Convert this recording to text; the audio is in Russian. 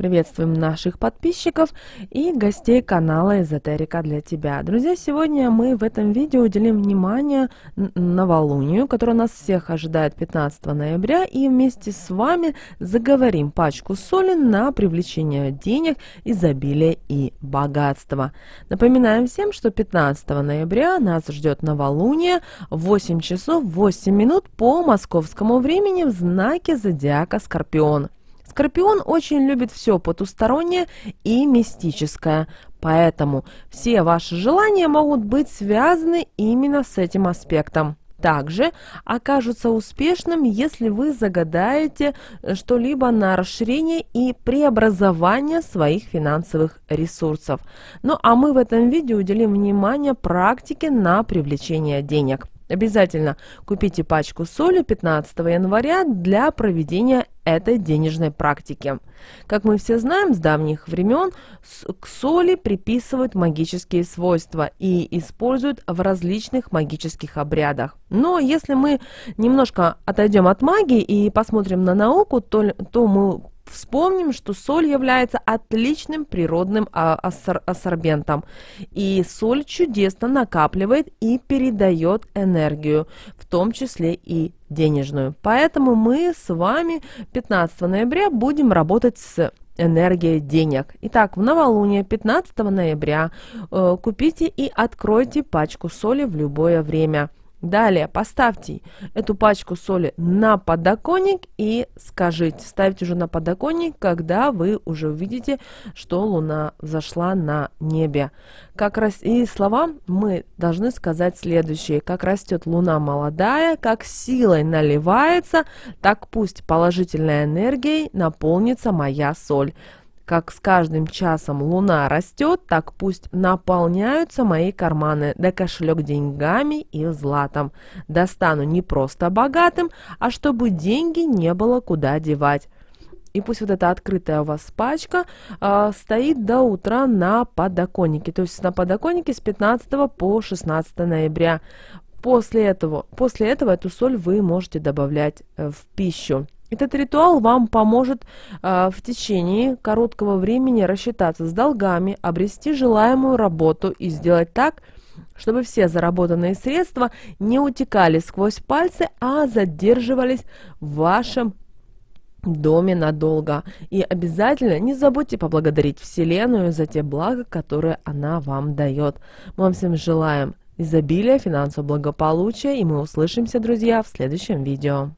Приветствуем наших подписчиков и гостей канала «Эзотерика для тебя». Друзья, сегодня мы в этом видео уделим внимание новолунию, которая нас всех ожидает 15 ноября, и вместе с вами заговорим пачку соли на привлечение денег, изобилия и богатства. Напоминаем всем, что 15 ноября нас ждет новолуние в 8 часов 8 минут по московскому времени в знаке зодиака Скорпион. Скорпион очень любит все потустороннее и мистическое, поэтому все ваши желания могут быть связаны именно с этим аспектом. Также окажутся успешным, если вы загадаете э, что-либо на расширение и преобразование своих финансовых ресурсов. Ну а мы в этом видео уделим внимание практике на привлечение денег. Обязательно купите пачку соли 15 января для проведения это денежной практики. Как мы все знаем, с давних времен к соли приписывают магические свойства и используют в различных магических обрядах. Но если мы немножко отойдем от магии и посмотрим на науку, то, то мы Вспомним, что соль является отличным природным а, ассорбентом. И соль чудесно накапливает и передает энергию, в том числе и денежную. Поэтому мы с вами 15 ноября будем работать с энергией денег. Итак, в новолуние 15 ноября э, купите и откройте пачку соли в любое время – Далее поставьте эту пачку соли на подоконник и скажите, ставьте уже на подоконник, когда вы уже увидите, что луна зашла на небе. Как раз и слова мы должны сказать следующие. Как растет луна молодая, как силой наливается, так пусть положительной энергией наполнится моя соль. Как с каждым часом луна растет, так пусть наполняются мои карманы, да кошелек деньгами и златом. Достану не просто богатым, а чтобы деньги не было куда девать. И пусть вот эта открытая у вас пачка э, стоит до утра на подоконнике. То есть на подоконнике с 15 по 16 ноября. После этого, после этого эту соль вы можете добавлять э, в пищу. Этот ритуал вам поможет э, в течение короткого времени рассчитаться с долгами, обрести желаемую работу и сделать так, чтобы все заработанные средства не утекали сквозь пальцы, а задерживались в вашем доме надолго. И обязательно не забудьте поблагодарить Вселенную за те блага, которые она вам дает. Мы вам всем желаем изобилия, финансового благополучия, и мы услышимся, друзья, в следующем видео.